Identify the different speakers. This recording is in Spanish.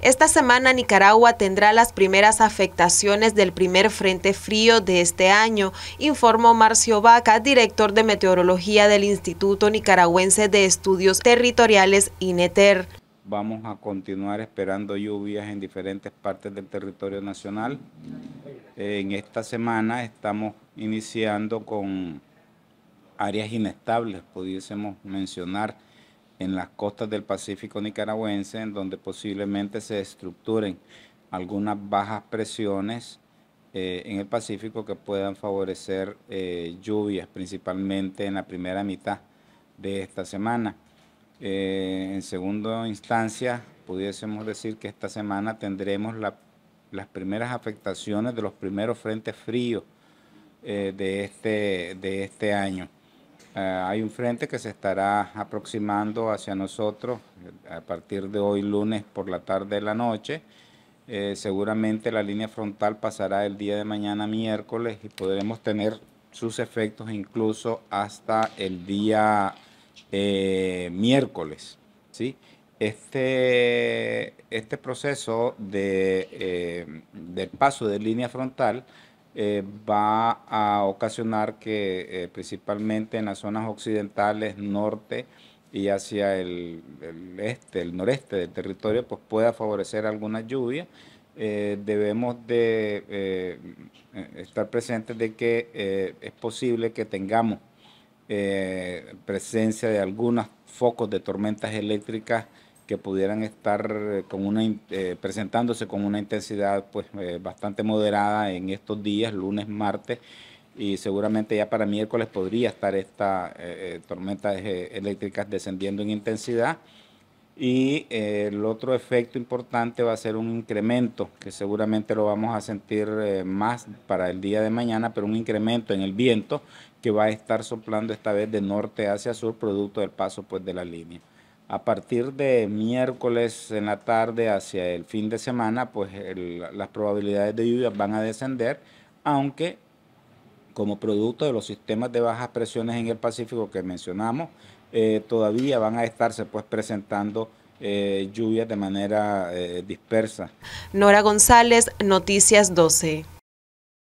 Speaker 1: Esta semana Nicaragua tendrá las primeras afectaciones del primer frente frío de este año, informó Marcio Vaca, director de meteorología del Instituto Nicaragüense de Estudios Territoriales, INETER.
Speaker 2: Vamos a continuar esperando lluvias en diferentes partes del territorio nacional. En esta semana estamos iniciando con áreas inestables, pudiésemos mencionar en las costas del Pacífico nicaragüense, en donde posiblemente se estructuren algunas bajas presiones eh, en el Pacífico que puedan favorecer eh, lluvias, principalmente en la primera mitad de esta semana. Eh, en segunda instancia, pudiésemos decir que esta semana tendremos las primeras afectaciones de los primeros frentes fríos de, este, de este año. Eh, hay un frente que se estará aproximando hacia nosotros eh, a partir de hoy lunes por la tarde de la noche. Eh, seguramente la línea frontal pasará el día de mañana miércoles y podremos tener sus efectos incluso hasta el día miércoles. ¿sí? Este, este proceso de, del paso de línea frontal eh, va a ocasionar que eh, principalmente en las zonas occidentales, norte y hacia el, este, el noreste del territorio, pues pueda favorecer alguna lluvia. Eh, debemos de estar presentes de que es posible que tengamos presencia de algunos focos de tormentas eléctricas que pudieran estar eh, una, eh, presentándose con una intensidad pues eh, bastante moderada en estos días, lunes, martes, y seguramente ya para miércoles podría estar esta tormenta tormentas eléctricas descendiendo en intensidad. Y el otro efecto importante va a ser un incremento, que seguramente lo vamos a sentir más para el día de mañana, pero un incremento en el viento que va a estar soplando esta vez de norte hacia sur, producto del paso pues, de la línea a partir de miércoles en la tarde hacia el fin de semana, pues las probabilidades de lluvias van a descender, aunque como producto de los sistemas de bajas presiones en el Pacífico que mencionamos, eh, todavía van a estarse pues presentando eh, lluvias de manera eh, dispersa.
Speaker 1: Nora González, Noticias 12.